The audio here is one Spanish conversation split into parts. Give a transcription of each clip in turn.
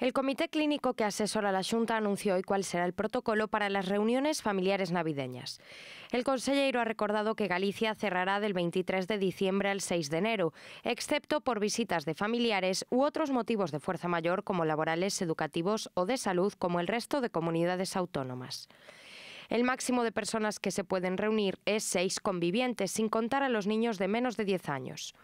El comité clínico que asesora la Junta anunció hoy cuál será el protocolo para las reuniones familiares navideñas. El consejero ha recordado que Galicia cerrará del 23 de diciembre al 6 de enero, excepto por visitas de familiares u otros motivos de fuerza mayor como laborales, educativos o de salud como el resto de comunidades autónomas. El máximo de personas que se pueden reunir es seis convivientes, sin contar a los niños de menos de 10 años.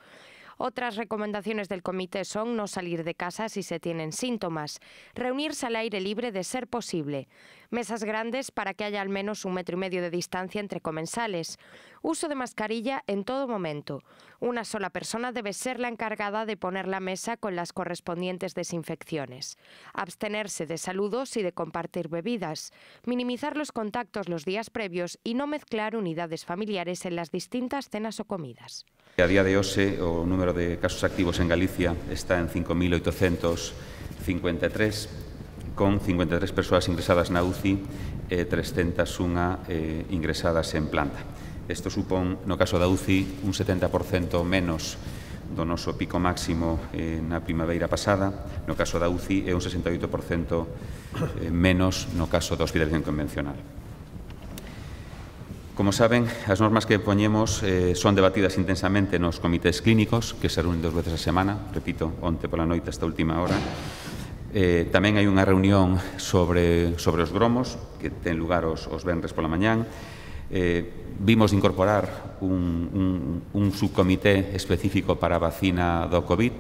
Otras recomendaciones del comité son no salir de casa si se tienen síntomas, reunirse al aire libre de ser posible, mesas grandes para que haya al menos un metro y medio de distancia entre comensales, uso de mascarilla en todo momento. Una sola persona debe ser la encargada de poner la mesa con las correspondientes desinfecciones, abstenerse de saludos y de compartir bebidas, minimizar los contactos los días previos y no mezclar unidades familiares en las distintas cenas o comidas. A día de hoy, el eh, número de casos activos en Galicia, está en 5.853 con 53 persoas ingresadas na UCI e 301 eh, ingresadas en planta. Isto supón, no caso da UCI, un 70% menos do noso pico máximo eh, na primavera pasada, no caso da UCI é un 68% eh, menos no caso da hospitalización convencional. Como saben, as normas que poñemos son debatidas intensamente nos comités clínicos, que se reúnen dos veces a semana, repito, onte pola noite hasta última hora, Eh, También hay una reunión sobre, los os gromos, que ten lugar os, os por la mañana. Eh, vimos incorporar un, subcomité específico para vacina do COVID.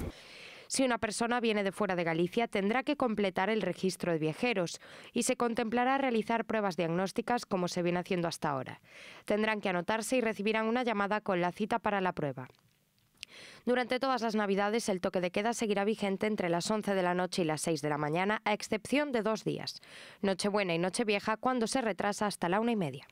Si una persona viene de fuera de Galicia, tendrá que completar el registro de viajeros y se contemplará realizar pruebas diagnósticas como se viene haciendo hasta ahora. Tendrán que anotarse y recibirán una llamada con la cita para la prueba. Durante todas las Navidades, el toque de queda seguirá vigente entre las 11 de la noche y las 6 de la mañana, a excepción de dos días, noche buena y noche vieja, cuando se retrasa hasta la una y media.